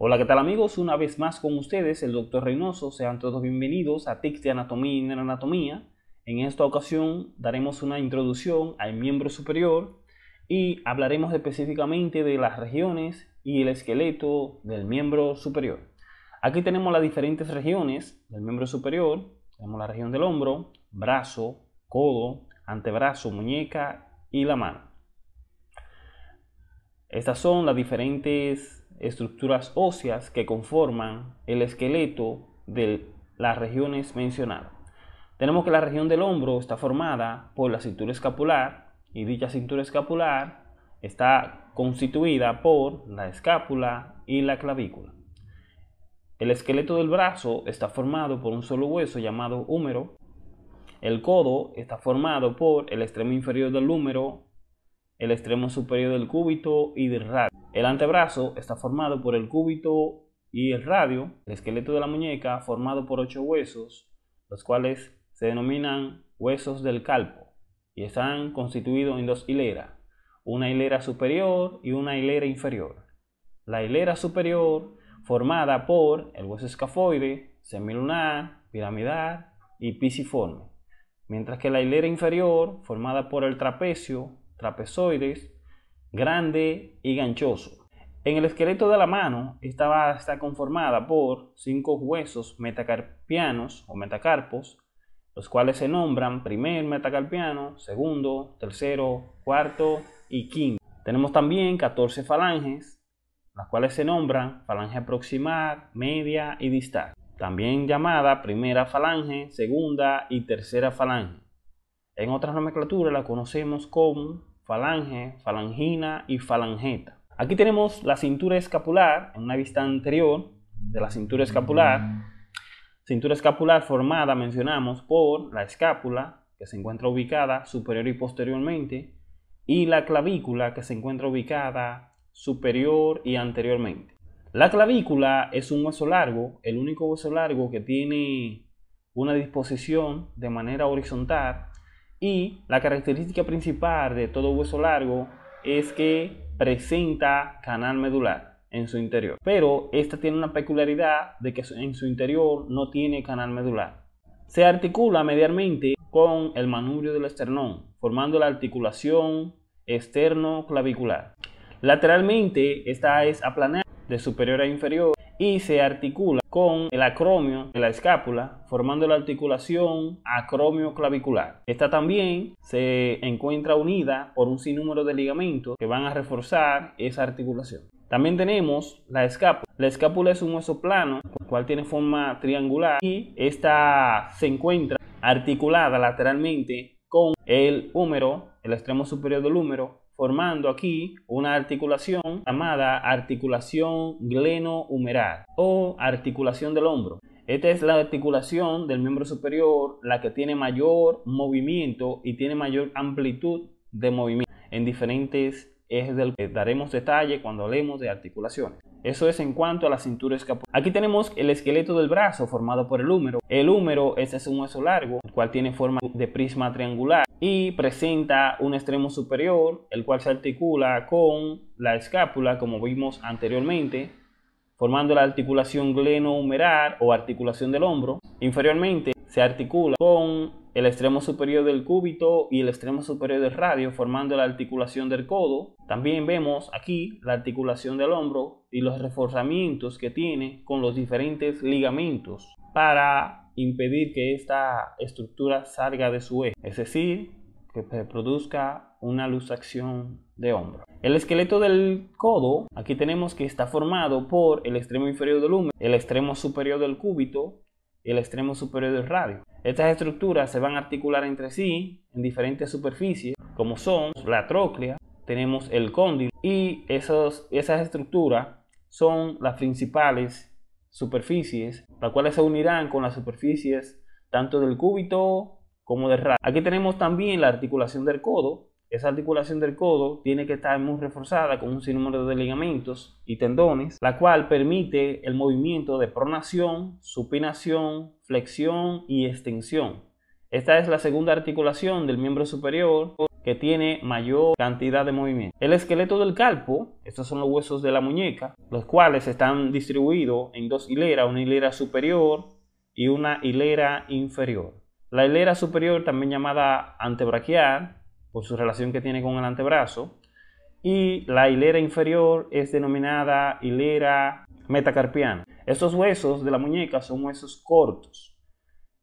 Hola, ¿qué tal amigos? Una vez más con ustedes, el doctor Reynoso. Sean todos bienvenidos a TICS de Anatomía y Neuroanatomía. En esta ocasión daremos una introducción al miembro superior y hablaremos específicamente de las regiones y el esqueleto del miembro superior. Aquí tenemos las diferentes regiones del miembro superior. Tenemos la región del hombro, brazo, codo, antebrazo, muñeca y la mano. Estas son las diferentes estructuras óseas que conforman el esqueleto de las regiones mencionadas. Tenemos que la región del hombro está formada por la cintura escapular y dicha cintura escapular está constituida por la escápula y la clavícula. El esqueleto del brazo está formado por un solo hueso llamado húmero. El codo está formado por el extremo inferior del húmero, el extremo superior del cúbito y del radio. El antebrazo está formado por el cúbito y el radio, el esqueleto de la muñeca formado por ocho huesos, los cuales se denominan huesos del calpo y están constituidos en dos hileras, una hilera superior y una hilera inferior. La hilera superior formada por el hueso escafoide, semilunar, piramidal y pisiforme, mientras que la hilera inferior formada por el trapecio, trapezoides, grande y ganchoso. En el esqueleto de la mano, esta va conformada por cinco huesos metacarpianos o metacarpos, los cuales se nombran primer metacarpiano, segundo, tercero, cuarto y quinto. Tenemos también 14 falanges, las cuales se nombran falange proximal, media y distal, también llamada primera falange, segunda y tercera falange. En otras nomenclaturas la conocemos como falange, falangina y falangeta. Aquí tenemos la cintura escapular en una vista anterior de la cintura escapular. Cintura escapular formada, mencionamos, por la escápula, que se encuentra ubicada superior y posteriormente, y la clavícula, que se encuentra ubicada superior y anteriormente. La clavícula es un hueso largo, el único hueso largo que tiene una disposición de manera horizontal y la característica principal de todo hueso largo es que presenta canal medular en su interior. Pero esta tiene una peculiaridad de que en su interior no tiene canal medular. Se articula medialmente con el manubrio del esternón, formando la articulación externo-clavicular. Lateralmente, esta es aplanada de superior a inferior y se articula con el acromio de la escápula, formando la articulación acromioclavicular. Esta también se encuentra unida por un sinnúmero de ligamentos que van a reforzar esa articulación. También tenemos la escápula. La escápula es un hueso plano, el cual tiene forma triangular y esta se encuentra articulada lateralmente con el húmero, el extremo superior del húmero, formando aquí una articulación llamada articulación glenohumeral o articulación del hombro. Esta es la articulación del miembro superior, la que tiene mayor movimiento y tiene mayor amplitud de movimiento en diferentes ejes del que daremos detalle cuando hablemos de articulaciones. Eso es en cuanto a la cintura escapular. Aquí tenemos el esqueleto del brazo formado por el húmero. El húmero es un hueso largo, el cual tiene forma de prisma triangular y presenta un extremo superior, el cual se articula con la escápula, como vimos anteriormente, formando la articulación glenohumeral o articulación del hombro. Inferiormente se articula con el extremo superior del cúbito y el extremo superior del radio formando la articulación del codo. También vemos aquí la articulación del hombro y los reforzamientos que tiene con los diferentes ligamentos para impedir que esta estructura salga de su eje, es decir, que produzca una luxación de hombro. El esqueleto del codo, aquí tenemos que está formado por el extremo inferior del húmero, el extremo superior del cúbito, y el extremo superior del radio. Estas estructuras se van a articular entre sí en diferentes superficies, como son la tróclea, tenemos el cóndilo y esas estructuras son las principales superficies, las cuales se unirán con las superficies tanto del cúbito como del radio. Aquí tenemos también la articulación del codo, esa articulación del codo tiene que estar muy reforzada con un sinnúmero de ligamentos y tendones, la cual permite el movimiento de pronación, supinación, flexión y extensión. Esta es la segunda articulación del miembro superior que tiene mayor cantidad de movimiento. El esqueleto del calpo, estos son los huesos de la muñeca, los cuales están distribuidos en dos hileras, una hilera superior y una hilera inferior. La hilera superior, también llamada antebraquial, por su relación que tiene con el antebrazo. Y la hilera inferior es denominada hilera metacarpiana. Estos huesos de la muñeca son huesos cortos.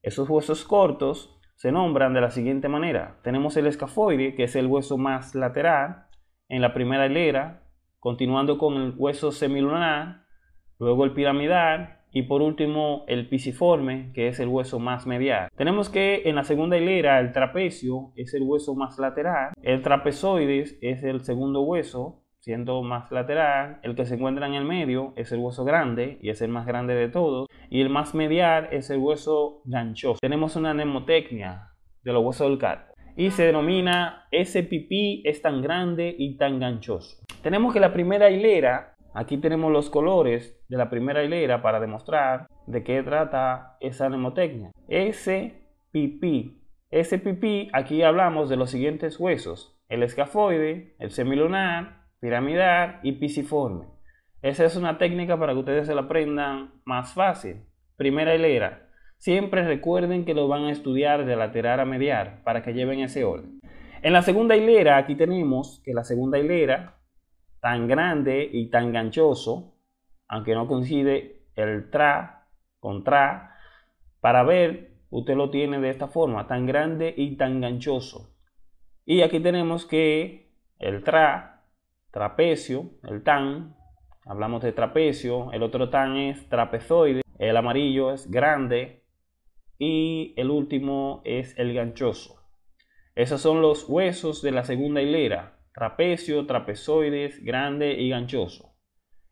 Esos huesos cortos se nombran de la siguiente manera. Tenemos el escafoide, que es el hueso más lateral, en la primera hilera, continuando con el hueso semilunar, luego el piramidal, y por último el pisiforme, que es el hueso más medial. Tenemos que en la segunda hilera el trapecio es el hueso más lateral, el trapezoides es el segundo hueso siendo más lateral, el que se encuentra en el medio es el hueso grande y es el más grande de todos, y el más medial es el hueso ganchoso. Tenemos una nemotecnia de los huesos del carpo y se denomina ese pipí es tan grande y tan ganchoso. Tenemos que la primera hilera Aquí tenemos los colores de la primera hilera para demostrar de qué trata esa mnemotecnia. SPP. SPP, aquí hablamos de los siguientes huesos. El escafoide, el semilunar, piramidal y pisiforme. Esa es una técnica para que ustedes se la aprendan más fácil. Primera hilera. Siempre recuerden que lo van a estudiar de lateral a mediar para que lleven ese orden. En la segunda hilera, aquí tenemos que la segunda hilera tan grande y tan ganchoso, aunque no coincide el tra con tra, para ver, usted lo tiene de esta forma, tan grande y tan ganchoso. Y aquí tenemos que el tra, trapecio, el tan, hablamos de trapecio, el otro tan es trapezoide, el amarillo es grande y el último es el ganchoso. Esos son los huesos de la segunda hilera trapecio, trapezoides, grande y ganchoso.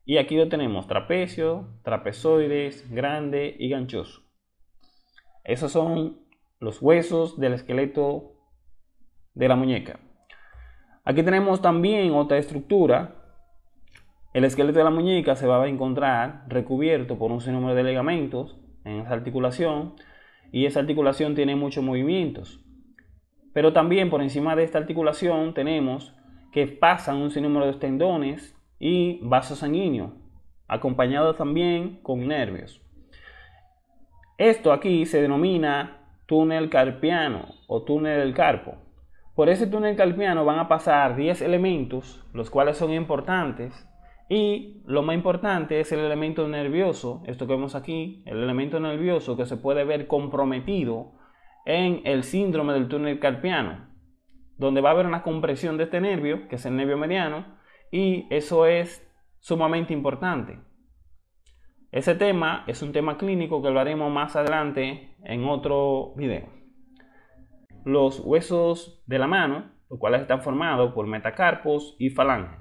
Y aquí lo tenemos, trapecio, trapezoides, grande y ganchoso. Esos son los huesos del esqueleto de la muñeca. Aquí tenemos también otra estructura. El esqueleto de la muñeca se va a encontrar recubierto por un sinnúmero de ligamentos en esa articulación y esa articulación tiene muchos movimientos. Pero también por encima de esta articulación tenemos que pasan un sinnúmero de tendones y vasos sanguíneos, acompañados también con nervios. Esto aquí se denomina túnel carpiano o túnel del carpo. Por ese túnel carpiano van a pasar 10 elementos, los cuales son importantes, y lo más importante es el elemento nervioso, esto que vemos aquí, el elemento nervioso que se puede ver comprometido en el síndrome del túnel carpiano donde va a haber una compresión de este nervio, que es el nervio mediano, y eso es sumamente importante. Ese tema es un tema clínico que lo haremos más adelante en otro video. Los huesos de la mano, los cuales están formados por metacarpos y falanges.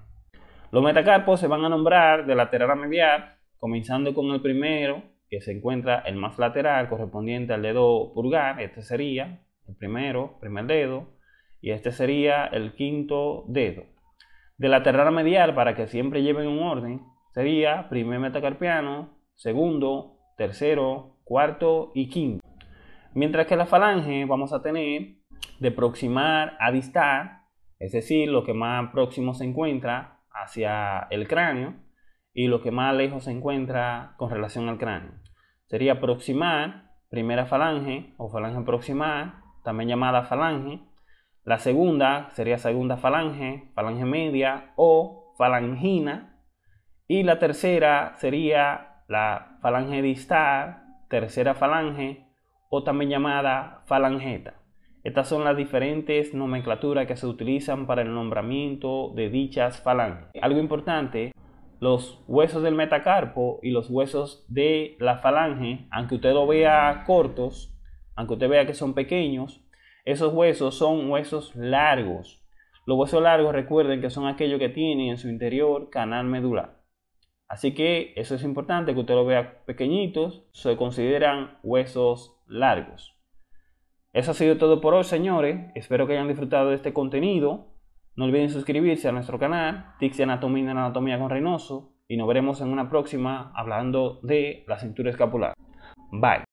Los metacarpos se van a nombrar de lateral a medial, comenzando con el primero, que se encuentra el más lateral, correspondiente al dedo pulgar, este sería el primero, primer dedo, y este sería el quinto dedo. De la terrar medial, para que siempre lleven un orden, sería primer metacarpiano, segundo, tercero, cuarto y quinto. Mientras que la falange vamos a tener de proximar a distar, es decir, lo que más próximo se encuentra hacia el cráneo y lo que más lejos se encuentra con relación al cráneo. Sería proximar, primera falange o falange proximal también llamada falange, la segunda sería segunda falange, falange media o falangina. Y la tercera sería la falange distal, tercera falange o también llamada falangeta. Estas son las diferentes nomenclaturas que se utilizan para el nombramiento de dichas falanges. Algo importante, los huesos del metacarpo y los huesos de la falange, aunque usted lo vea cortos, aunque usted vea que son pequeños, esos huesos son huesos largos. Los huesos largos recuerden que son aquellos que tienen en su interior canal medular. Así que eso es importante que usted lo vea pequeñitos, se consideran huesos largos. Eso ha sido todo por hoy, señores. Espero que hayan disfrutado de este contenido. No olviden suscribirse a nuestro canal, Tixi Anatomía y Anatomía con Reynoso, y nos veremos en una próxima hablando de la cintura escapular. Bye.